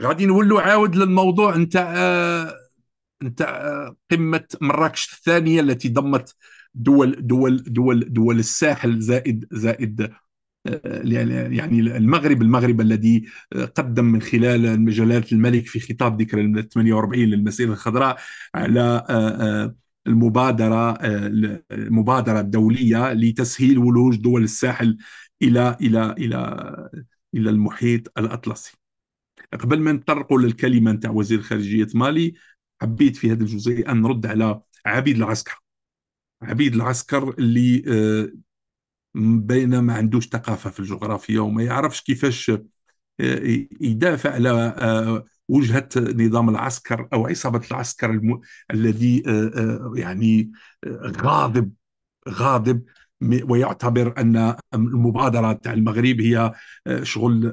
غادي نولوا عاود للموضوع نتاع نتاع قمه مراكش الثانيه التي ضمت دول دول دول دول الساحل زائد زائد يعني المغرب المغرب الذي قدم من خلال جلالة الملك في خطاب ذكرى 48 للمسيرة الخضراء على المبادرة المبادرة الدولية لتسهيل ولوج دول الساحل إلى إلى إلى إلى المحيط الأطلسي قبل ما نطرقوا للكلمه نتاع وزير خارجيه مالي حبيت في هذه الجزئيه ان نرد على عبيد العسكر عبيد العسكر اللي آه، بين ما عندوش ثقافه في الجغرافيا وما يعرفش كيفاش آه، يدافع على آه، وجهه نظام العسكر او عصابه العسكر الم... الذي يعني غاضب غاضب ويعتبر ان المبادره تاع المغرب هي شغل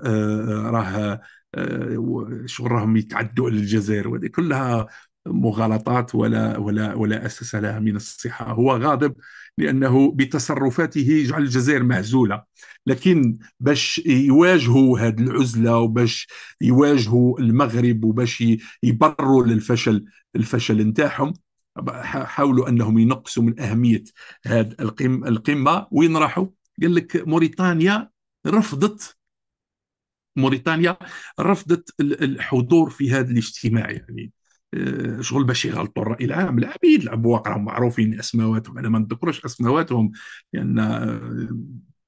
راه آه، شغل راهم يتعدوا على الجزائر وهذه كلها مغالطات ولا ولا ولا اساس لها من الصحه هو غاضب لانه بتصرفاته جعل الجزائر معزوله لكن باش يواجهوا هذه العزله وباش يواجهوا المغرب وباش يبرروا للفشل الفشل نتاعهم حاولوا انهم ينقصوا من اهميه هذه القمه وين راحوا؟ قال لك موريتانيا رفضت موريتانيا رفضت الحضور في هذا الاجتماع يعني آه، شغل باش يغلطوا الراي العام العبيد العبواق راهم معروفين اسماواتهم انا ما نذكرش اسماواتهم لان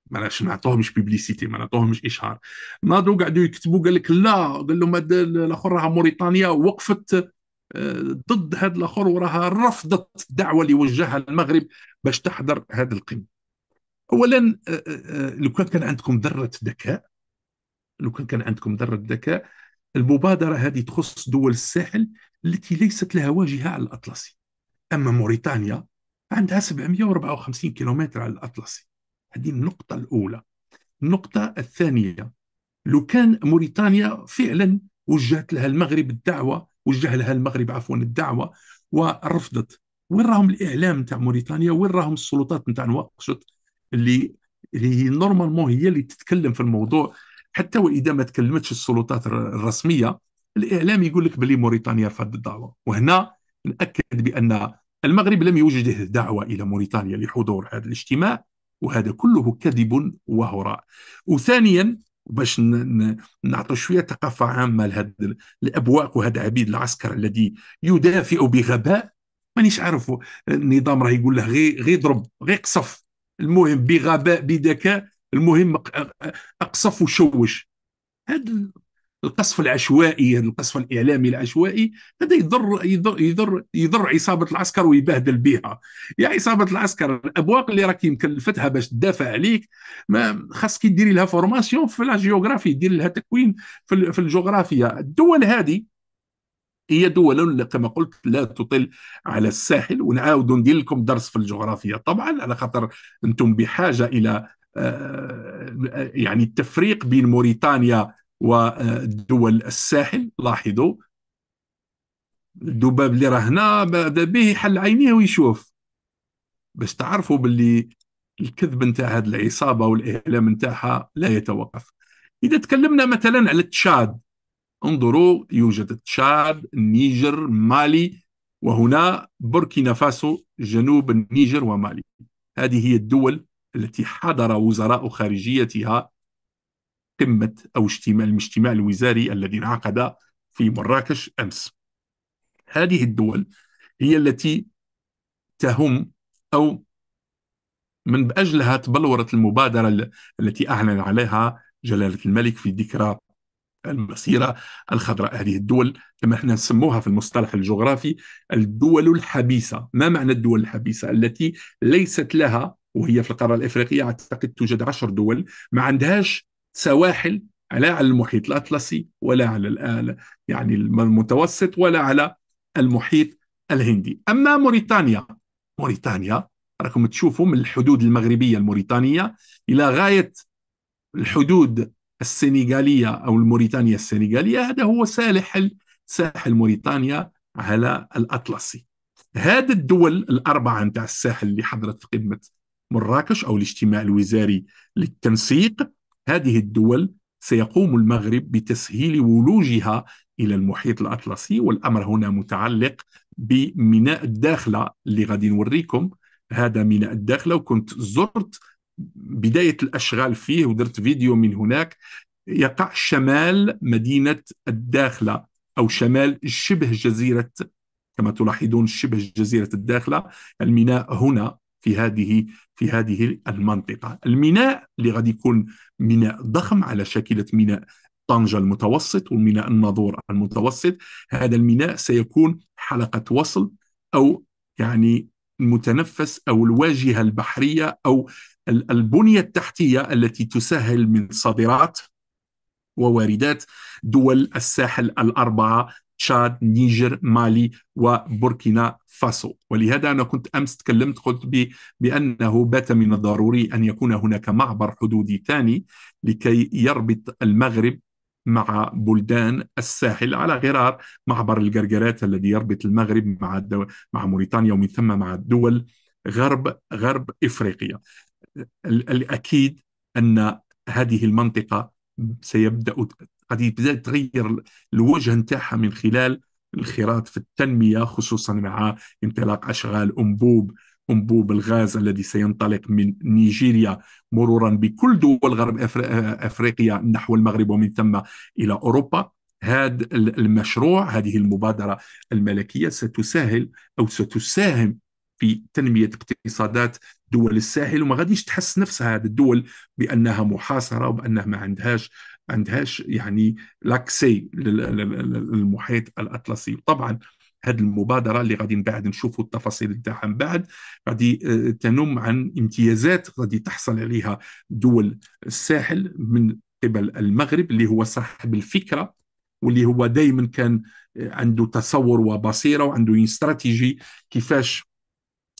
يعني ما نعطوهمش بيبليسيتي ما نعطوهمش اشهار ناضوا قعدوا يكتبوا قال لك لا قال لهم الاخر راها موريتانيا وقفت آه، ضد هذا الاخر وراها رفضت الدعوه اللي وجهها المغرب باش تحضر هذا القمه اولا لو كان عندكم ذره ذكاء لو كان كان عندكم ذره ذكاء المبادره هذه تخص دول الساحل التي ليست لها واجهه على الاطلسي اما موريتانيا عندها 754 كيلومتر على الاطلسي هذه النقطه الاولى النقطه الثانيه لو كان موريتانيا فعلا وجهت لها المغرب الدعوه وجه لها المغرب عفوا الدعوه ورفضت وين راهم الاعلام نتاع موريتانيا وين راهم السلطات نتاع نواقشوط اللي اللي نورمالمون هي اللي تتكلم في الموضوع حتى واذا ما تكلمتش السلطات الرسميه الاعلام يقول لك بلي موريتانيا رفضت الدعوه وهنا ناكد بان المغرب لم يوجده دعوه الى موريتانيا لحضور هذا الاجتماع وهذا كله كذب وهراء وثانيا باش نعطوا شويه ثقافه عامه لهذا الابواق وهذا عبيد العسكر الذي يدافع بغباء مانيش عارف النظام راه يقول له غير غير ضرب غير قصف المهم بغباء بذكاء المهم اقصف وشوش هذا القصف العشوائي هذا القصف الاعلامي العشوائي هذا يضر يضر يضر يضر عصابه العسكر ويبهدل بها يا عصابه العسكر الابواق اللي راك مكلفتها باش تدافع عليك ما خاصك ديري لها فورماسيون في لا جيوغرافي دير لها تكوين في الجغرافيا الدول هذه هي دول كما قلت لا تطل على الساحل ونعاود ندير لكم درس في الجغرافيا طبعا على خاطر انتم بحاجه الى آه، يعني التفريق بين موريتانيا ودول الساحل لاحظوا الذباب اللي راه هنا ماذا به يحل عينيه ويشوف باش تعرفوا باللي الكذب نتاع هذه العصابه والاعلام نتاعها لا يتوقف اذا تكلمنا مثلا على تشاد انظروا يوجد تشاد النيجر مالي وهنا بوركينا فاسو جنوب النيجر ومالي هذه هي الدول التي حضر وزراء خارجيتها قمة أو اجتماع الاجتماع الوزاري الذي انعقد في مراكش أمس هذه الدول هي التي تهم أو من أجلها تبلورت المبادرة التي أعلن عليها جلالة الملك في ذكرى المسيرة الخضراء هذه الدول كما احنا نسموها في المصطلح الجغرافي الدول الحبيسة ما معنى الدول الحبيسة التي ليست لها وهي في القاره الافريقيه اعتقد توجد عشر دول ما عندهاش سواحل لا على المحيط الاطلسي ولا على يعني المتوسط ولا على المحيط الهندي اما موريتانيا موريتانيا راكم تشوفوا من الحدود المغربيه الموريتانيه الى غايه الحدود السنغاليه او الموريتانيا السنغاليه هذا هو ساحل ساحل موريتانيا على الاطلسي هذه الدول الاربعه نتاع الساحل اللي حضرت في قمه مراكش أو الاجتماع الوزاري للتنسيق هذه الدول سيقوم المغرب بتسهيل ولوجها إلى المحيط الأطلسي والأمر هنا متعلق بميناء الداخلة اللي غادي نوريكم هذا ميناء الداخلة وكنت زرت بداية الأشغال فيه ودرت فيديو من هناك يقع شمال مدينة الداخلة أو شمال شبه جزيرة كما تلاحظون شبه جزيرة الداخلة الميناء هنا في هذه في هذه المنطقه الميناء اللي غادي يكون ميناء ضخم على شاكله ميناء طنجة المتوسط وميناء الناظور المتوسط هذا الميناء سيكون حلقة وصل أو يعني المتنفس أو الواجهة البحرية أو البنية التحتية التي تسهل من صادرات وواردات دول الساحل الأربعة تشاد نيجر مالي وبوركينا فاسو ولهذا أنا كنت أمس تكلمت قلت بأنه بات من الضروري أن يكون هناك معبر حدودي ثاني لكي يربط المغرب مع بلدان الساحل على غرار معبر الجرجرات الذي يربط المغرب مع مع موريتانيا ومن ثم مع الدول غرب غرب افريقيا. الاكيد ان هذه المنطقه سيبدا قد يبدا تغير الوجه نتاعها من خلال الخراط في التنميه خصوصا مع انطلاق اشغال انبوب انبوب الغاز الذي سينطلق من نيجيريا مرورا بكل دول غرب افريقيا نحو المغرب ومن ثم الى اوروبا هذا المشروع هذه المبادره الملكيه ستسهل او ستساهم في تنميه اقتصادات دول الساحل وما غاديش تحس نفسها هذه الدول بانها محاصره وبانها ما عندهاش عندهاش يعني لاكسي للمحيط الاطلسي طبعا هذه المبادره اللي غادي من بعد نشوفوا التفاصيل تاعها من بعد غادي آه، تنم عن امتيازات غادي تحصل عليها دول الساحل من قبل المغرب اللي هو صاحب الفكره واللي هو دائما كان آه، عنده تصور وبصيره وعنده استراتيجي كيفاش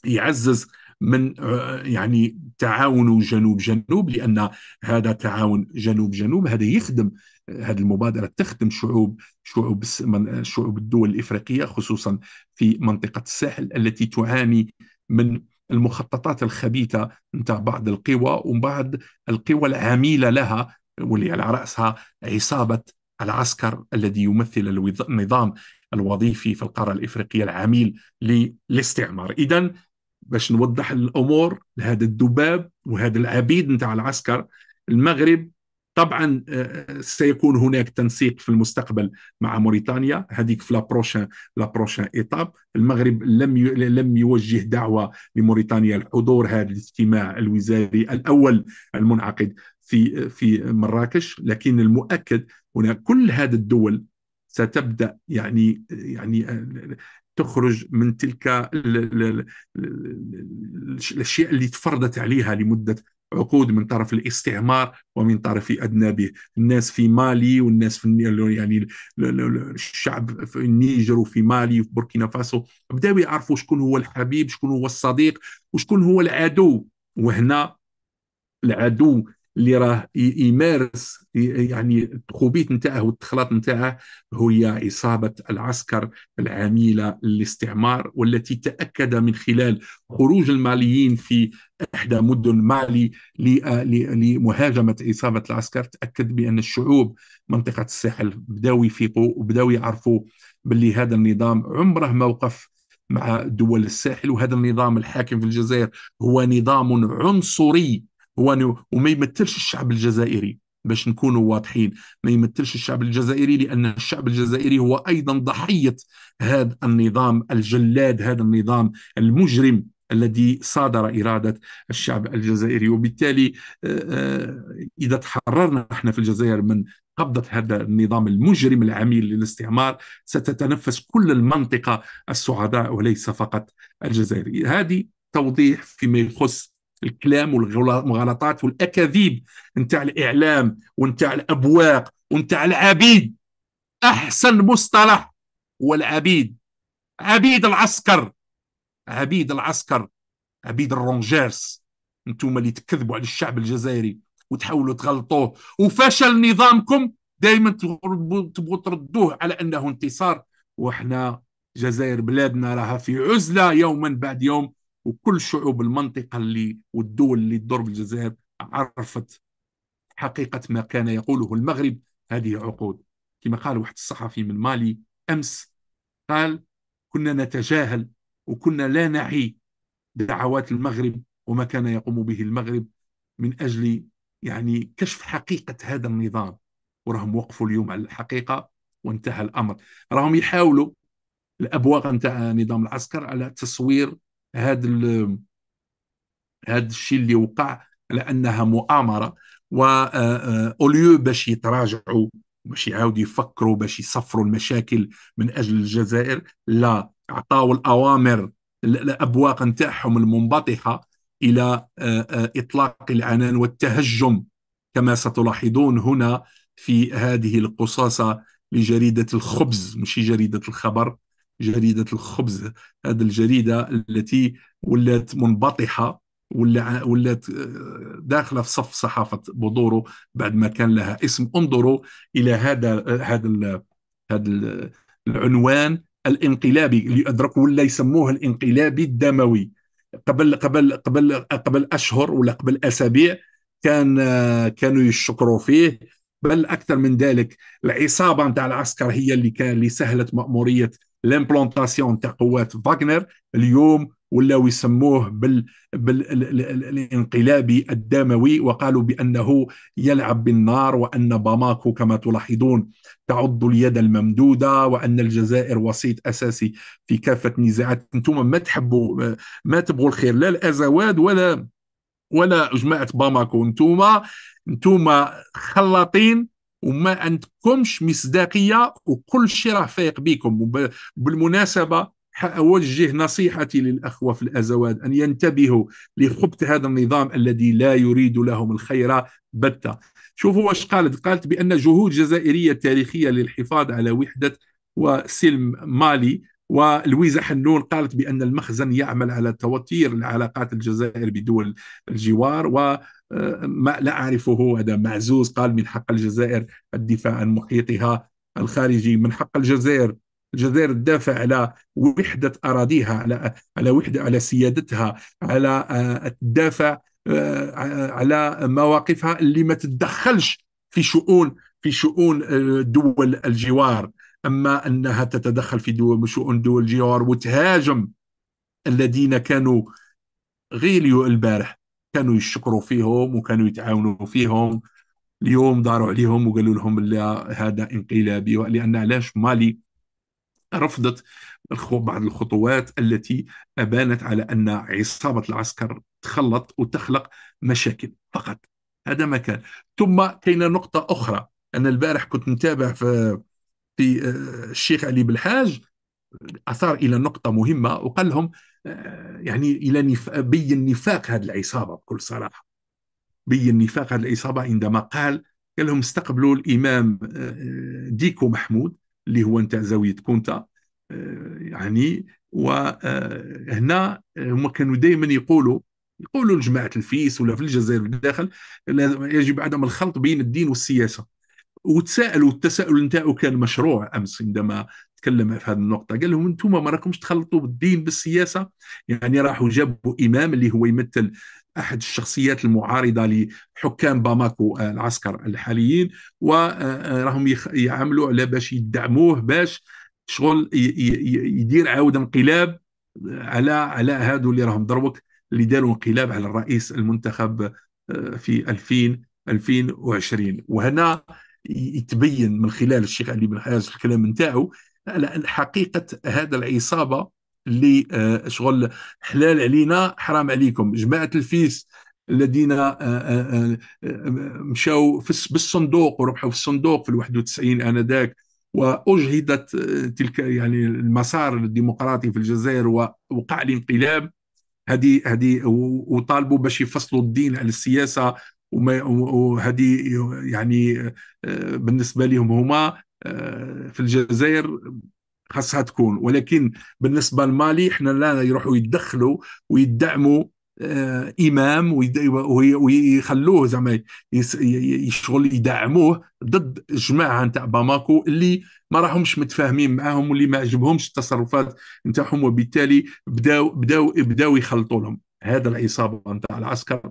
يعزز من آه، يعني تعاون جنوب جنوب لان هذا تعاون جنوب جنوب هذا يخدم هذه المبادره تخدم شعوب شعوب شعوب الدول الافريقيه خصوصا في منطقه الساحل التي تعاني من المخططات الخبيثه نتاع بعض القوى وبعض القوى العميله لها واللي على راسها عصابه العسكر الذي يمثل النظام الوظيفي في القاره الافريقيه العميل للاستعمار، اذا باش نوضح الامور لهذا الذباب وهذا العبيد نتاع العسكر المغرب طبعا آه، آه، سيكون هناك تنسيق في المستقبل مع موريتانيا هذيك في لابروشان لابروشان ايتاب المغرب لم لم يوجه دعوه لموريتانيا لحضور هذا الاجتماع الوزاري الاول المنعقد في في مراكش لكن المؤكد هنا كل هذه الدول ستبدا يعني يعني آه، تخرج من تلك الاشياء اللي تفرضت عليها لمده عقود من طرف الاستعمار ومن طرف به الناس في مالي والناس في يعني الشعب في النيجر وفي مالي وفي بوركينا فاسو بداوا يعرفوا شكون هو الحبيب، شكون هو الصديق، وشكون هو العدو، وهنا العدو اللي راه يمارس يعني التخوبيت نتاعه والتخلاط نتاعه هي إصابة العسكر العميلة للاستعمار والتي تأكد من خلال خروج الماليين في إحدى مدن مالي لمهاجمة إصابة العسكر تأكد بأن الشعوب منطقة الساحل بداوا يفيقوا وبداوا يعرفوا باللي هذا النظام عمره ما وقف مع دول الساحل وهذا النظام الحاكم في الجزائر هو نظام عنصري هو وما يمثلش الشعب الجزائري باش نكونوا واضحين ما يمثلش الشعب الجزائري لان الشعب الجزائري هو ايضا ضحيه هذا النظام الجلاد هذا النظام المجرم الذي صادر إرادة الشعب الجزائري وبالتالي آه، آه، إذا تحررنا احنا في الجزائر من قبضة هذا النظام المجرم العميل للاستعمار ستتنفس كل المنطقة السعداء وليس فقط الجزائر هذه توضيح فيما يخص الكلام والغلطات والاكاذيب نتاع الاعلام ونتاع الابواق ونتاع العبيد احسن مصطلح هو العبيد عبيد العسكر عبيد العسكر عبيد الرونجيرس انتم اللي تكذبوا على الشعب الجزائري وتحاولوا تغلطوه وفشل نظامكم دائما تبغوا تردوه على انه انتصار وحنا جزائر بلادنا راها في عزله يوما بعد يوم وكل شعوب المنطقة اللي والدول اللي تدور بالجزائر عرفت حقيقة ما كان يقوله المغرب هذه عقود كما قال واحد الصحفي من مالي أمس قال كنا نتجاهل وكنا لا نعي دعوات المغرب وما كان يقوم به المغرب من أجل يعني كشف حقيقة هذا النظام وراهم وقفوا اليوم على الحقيقة وانتهى الأمر راهم يحاولوا الأبواق نتاع نظام العسكر على تصوير هذا هذا الشيء اللي وقع على انها مؤامره و اوليو آه، آه، باش يتراجعوا باش يعاودوا يفكروا باش يصفروا المشاكل من اجل الجزائر لا عطاو الاوامر الابواق نتاعهم المنبطحه الى آه، اطلاق العنان والتهجم كما ستلاحظون هنا في هذه القصاصه لجريده الخبز مش جريده الخبر جريدة الخبز هذه الجريدة التي ولات منبطحة ولات آه، داخله في صف صحافه بودورو بعد ما كان لها اسم انظروا الى هذا هذا هذا العنوان الانقلابي اللي ادركوا ولا يسموه الانقلابي الدموي قبل قبل قبل قبل اشهر ولا قبل اسابيع كان آه، كانوا يشكروا فيه بل اكثر من ذلك العصابه نتاع العسكر هي اللي كان اللي سهلت ماموريه لامبلونتاسيون تاع قوات فاغنر اليوم ولاو يسموه بال... بالانقلابي الدموي وقالوا بانه يلعب بالنار وان باماكو كما تلاحظون تعض اليد الممدوده وان الجزائر وسيط اساسي في كافه النزاعات انتم ما تحبوا ما تبغوا الخير لا الازواد ولا ولا جماعه باماكو انتم انتم خلاطين وما عندكمش مصداقيه وكل شيء راه فايق بكم بالمناسبه اوجه نصيحتي للاخوه في الازواج ان ينتبهوا لخبث هذا النظام الذي لا يريد لهم الخير بته. شوفوا واش قالت قالت بان جهود جزائريه تاريخيه للحفاظ على وحده وسلم مالي ولويزا حنون قالت بان المخزن يعمل على توتير العلاقات الجزائر بدول الجوار و ما لا أعرفه هذا معزوز قال من حق الجزائر الدفاع عن محيطها الخارجي من حق الجزائر الجزائر تدافع على وحدة أراضيها على على وحدة على سيادتها على آه، تدافع آه، على مواقفها اللي ما تتدخلش في شؤون في شؤون آه، دول الجوار اما انها تتدخل في دول شؤون دول الجوار وتهاجم الذين كانوا غير البارح كانوا يشكروا فيهم وكانوا يتعاونوا فيهم اليوم داروا عليهم وقالوا لهم لا هذا انقلابي لان علاش مالي رفضت بعض الخطوات التي ابانت على ان عصابه العسكر تخلط وتخلق مشاكل فقط هذا ما كان ثم كاين نقطه اخرى انا البارح كنت نتابع في في آه، الشيخ علي بالحاج اثار الى نقطه مهمه وقال لهم يعني الى بين نفاق هذه العصابه بكل صراحه بين نفاق هذه العصابه عندما قال قال لهم استقبلوا الامام آه، ديكو محمود اللي هو نتاع زاويه كونتا آه، يعني وهنا آه، هما كانوا دائما يقولوا يقولوا لجماعه الفيس ولا في الجزائر في الداخل يجب عدم الخلط بين الدين والسياسه وتساءلوا التساؤل نتاعو كان مشروع امس عندما تكلم في هذه النقطه قال لهم انتم ما راكمش تخلطوا بالدين بالسياسه يعني راحوا جابوا امام اللي هو يمثل احد الشخصيات المعارضه لحكام باماكو العسكر الحاليين وراهم آه، آه، يعملوا على باش يدعموه باش شغل يدير عاود انقلاب آه، على على هادو اللي راهم دروك اللي داروا انقلاب على الرئيس المنتخب في 2000 2020 وهنا يتبين من خلال الشيخ علي بن حاج الكلام نتاعو حقيقه هذا العصابه اللي آه، شغل حلال علينا حرام عليكم جماعه الفيس الذين آه، آه، مشاو بالصندوق وربحوا في الصندوق في 91 انذاك واجهدت تلك يعني المسار الديمقراطي في الجزائر ووقع الانقلاب هذه هذه وطالبوا باش يفصلوا الدين على السياسه وهذه يعني بالنسبه لهم هما في الجزائر خاصها تكون ولكن بالنسبه لمالي احنا لا يروحوا يتدخلوا ويدعموا آه، امام ويخلوه زعما يشغل يدعموه ضد جماعه نتاع باماكو اللي ما راهمش متفاهمين معاهم واللي ما عجبهمش التصرفات نتاعهم وبالتالي بداو بداو بداو يخلطوا لهم هذا العصابه نتاع العسكر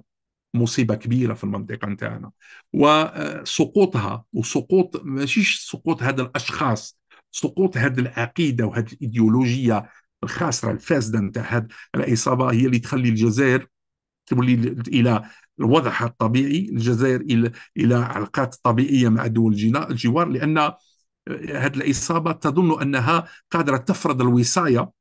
مصيبه كبيره في المنطقه نتاعنا وسقوطها وسقوط ماشيش سقوط هذا الاشخاص سقوط هذه العقيده وهذه الايديولوجيه الخاسره الفاسده نتاع هذه العصابه هي اللي تخلي الجزائر تولي الى وضعها الطبيعي الجزائر الى الى علاقات طبيعيه مع دول الجوار لان هذه العصابه تظن انها قادره تفرض الوصايه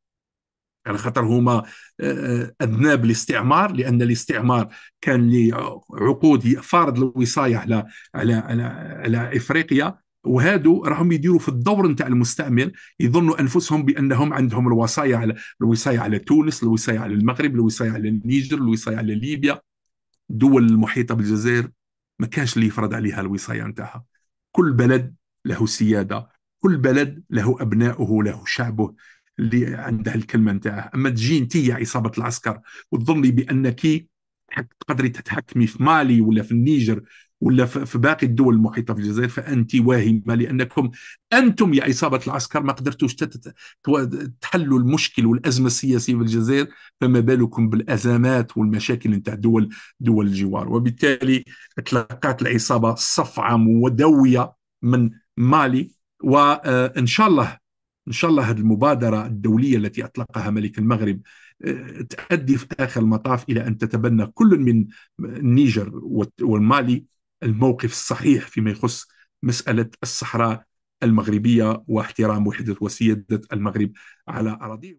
على خاطر هما آه، آه، اذناب الاستعمار لان الاستعمار كان لعقود فارض الوصايه على على على, على افريقيا وهادو راهم يديروا في الدور نتاع المستعمر يظنوا انفسهم بانهم عندهم الوصايا على الوصايه على تونس، الوصايه على المغرب، الوصايه على النيجر، الوصايه على ليبيا الدول المحيطه بالجزائر ما كانش اللي يفرض عليها الوصايه نتاعها كل بلد له سياده كل بلد له ابنائه له شعبه اللي عندها الكلمه نتاعها اما تجي انت يا عصابه العسكر وتظني بانك تقدري تتحكمي في مالي ولا في النيجر ولا في باقي الدول المحيطه في الجزائر فانت واهمه لانكم انتم يا عصابه العسكر ما قدرتوش تحلوا المشكل والازمه السياسيه في الجزائر فما بالكم بالازمات والمشاكل نتاع دول دول الجوار وبالتالي تلقات العصابه صفعه مدويه من مالي وان شاء الله إن شاء الله هذه المبادرة الدولية التي أطلقها ملك المغرب آه، تؤدي في آخر المطاف إلى أن تتبنى كل من النيجر والمالي الموقف الصحيح فيما يخص مسألة الصحراء المغربية واحترام وحدة وسيادة المغرب على أراضيه